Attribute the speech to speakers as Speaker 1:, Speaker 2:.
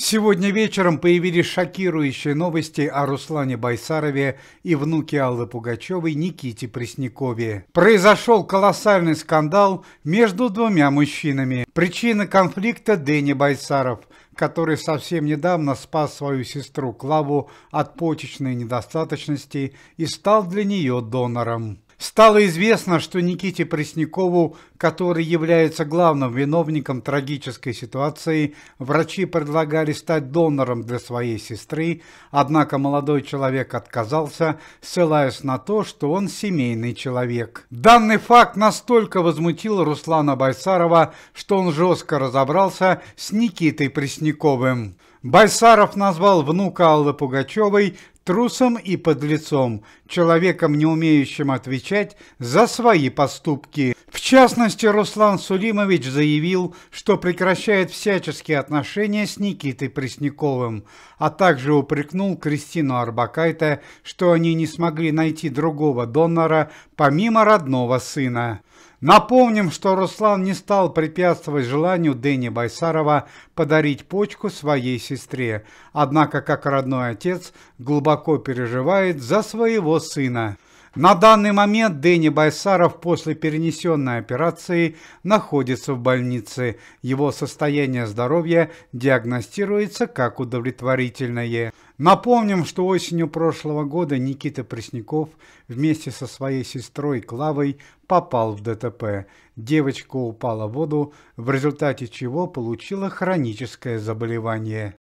Speaker 1: Сегодня вечером появились шокирующие новости о Руслане Байсарове и внуке Аллы Пугачевой Никите Преснякове.
Speaker 2: Произошел
Speaker 1: колоссальный скандал между двумя мужчинами. Причина конфликта Дэнни Байсаров, который совсем недавно спас свою сестру Клаву от почечной недостаточности и стал для нее донором. Стало известно, что Никите Преснякову, который является главным виновником трагической ситуации, врачи предлагали стать донором для своей сестры, однако молодой человек отказался, ссылаясь на то, что он семейный человек. Данный факт настолько возмутил Руслана Байсарова, что он жестко разобрался с Никитой Пресняковым. Байсаров назвал внука Аллы Пугачевой трусом и подлецом, человеком, не умеющим отвечать за свои поступки. В частности, Руслан Сулимович заявил, что прекращает всяческие отношения с Никитой Пресняковым, а также упрекнул Кристину Арбакайте, что они не смогли найти другого донора помимо родного сына. Напомним, что Руслан не стал препятствовать желанию Дэни Байсарова подарить почку своей сестре, однако как родной отец глубоко переживает за своего сына. На данный момент Дэнни Байсаров после перенесенной операции находится в больнице. Его состояние здоровья диагностируется как удовлетворительное. Напомним, что осенью прошлого года Никита Пресняков вместе со своей сестрой Клавой попал в ДТП. Девочка упала в воду, в результате чего получила хроническое заболевание.